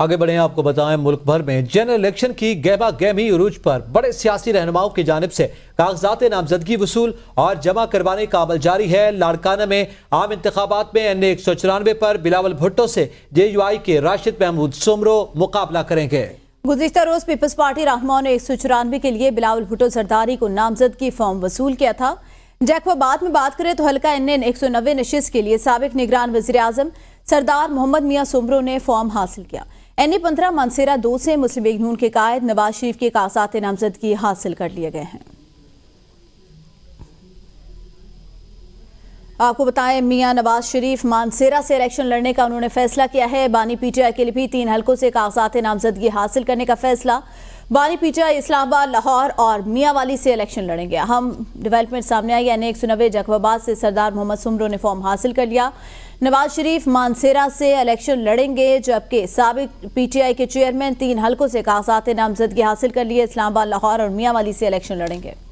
आगे बढ़े आपको बताएं मुल्क भर में जनरल इलेक्शन की गहबा गहमी उरूज पर बड़े सियासी रहनुमाओं की जानब से कागजात नामजदगी वसूल और जमा करवाने का अमल जारी है लाड़काना में आम इंतबात में एन एक सौ चौरानवे पर बिलावल भुट्टो से जे यू आई के राशिद महमूद सोमरो मुकाबला करेंगे गुजशत रोज पीपल्स पार्टी रहनुमाओं ने एक सौ चौरानवे के लिए बिलावल भुट्टो सरदारी को नामजदगी फॉर्म वसूल किया था जैकवाबाद में बात करें तो हल्का एन एन एक सौ नब्बे नशिश के लिए सबक निगरान वजी अजम सरदार मोहम्मद मियाँ सुमरों ने फॉर्म हासिल किया एन ए पंद्रह मानसेरा दो से मुस्लिम लीग नून के कायद नवाज शरीफ के कागजात नामजदगी हासिल कर लिए गए हैं आपको बताएं मियां नवाज शरीफ मानसेरा से इलेक्शन लड़ने का उन्होंने फैसला किया है बानी पीटीआई के लिए भी तीन हलकों से कागजात नामजदगी हासिल करने का फैसला बानी पीटीआई इस्लामाबाद लाहौर और वाली से इलेक्शन लड़ेंगे हम डेवलपमेंट सामने आई एन एक सौ नब्बे जखबाबाद से सरदार मोहम्मद सुमरों ने फॉर्म हासिल कर लिया नवाज शरीफ मानसेरा से इलेक्शन लड़ेंगे जबकि सबक पीटीआई के चेयरमैन तीन हलकों से कागजात नामजदगी हासिल कर लिए इस्लामाबाद लाहौर और वाली से इलेक्शन लड़ेंगे